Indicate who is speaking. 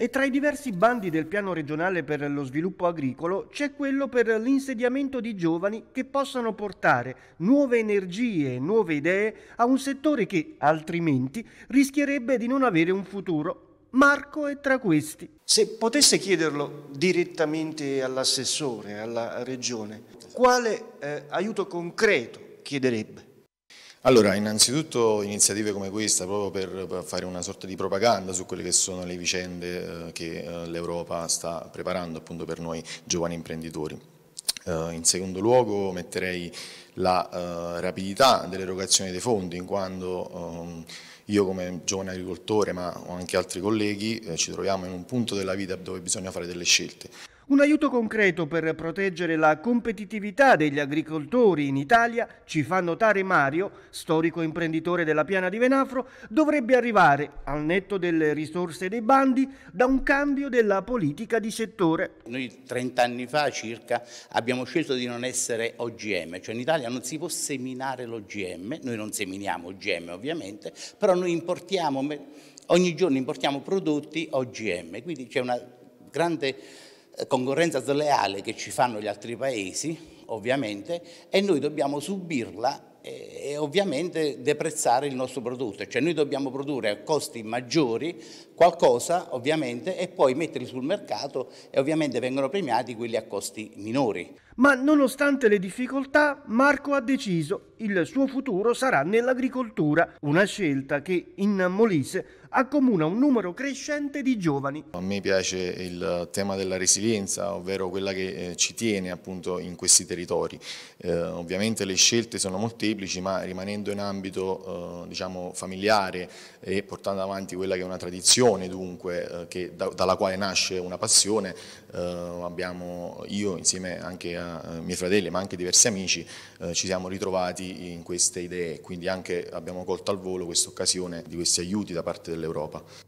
Speaker 1: E tra i diversi bandi del piano regionale per lo sviluppo agricolo c'è quello per l'insediamento di giovani che possano portare nuove energie e nuove idee a un settore che altrimenti rischierebbe di non avere un futuro. Marco è tra questi. Se potesse chiederlo direttamente all'assessore, alla regione, quale eh, aiuto concreto
Speaker 2: chiederebbe? Allora, innanzitutto iniziative come questa proprio per fare una sorta di propaganda su quelle che sono le vicende eh, che eh, l'Europa sta preparando appunto per noi giovani imprenditori. Eh, in secondo luogo metterei la rapidità dell'erogazione dei fondi in quanto ehm, io come giovane agricoltore ma anche altri colleghi ci troviamo in un punto della vita dove bisogna fare delle scelte.
Speaker 1: Un aiuto concreto per proteggere la competitività degli agricoltori in Italia, ci fa notare Mario, storico imprenditore della piana di Venafro, dovrebbe arrivare, al netto delle risorse e dei bandi, da un cambio della politica di settore.
Speaker 3: Noi 30 anni fa circa abbiamo scelto di non essere OGM, cioè in Italia non si può seminare l'OGM, noi non seminiamo OGM ovviamente, però noi importiamo, ogni giorno importiamo prodotti OGM, quindi c'è una grande eh, concorrenza sleale che ci fanno gli altri paesi, ovviamente, e noi dobbiamo subirla eh, ovviamente deprezzare il nostro prodotto, cioè noi dobbiamo produrre a costi maggiori qualcosa ovviamente e poi metterli sul mercato e ovviamente vengono premiati quelli a costi minori. Ma
Speaker 1: nonostante le difficoltà Marco ha deciso il suo futuro sarà nell'agricoltura,
Speaker 2: una scelta che in Molise accomuna un numero crescente di giovani. A me piace il tema della resilienza, ovvero quella che eh, ci tiene appunto in questi territori. Eh, ovviamente le scelte sono molteplici ma rimanendo in ambito eh, diciamo, familiare e portando avanti quella che è una tradizione dunque, eh, da, dalla quale nasce una passione, eh, abbiamo io insieme anche a eh, miei fratelli ma anche diversi amici eh, ci siamo ritrovati in queste idee, quindi anche abbiamo colto al volo questa occasione di questi aiuti da parte dell'Europa.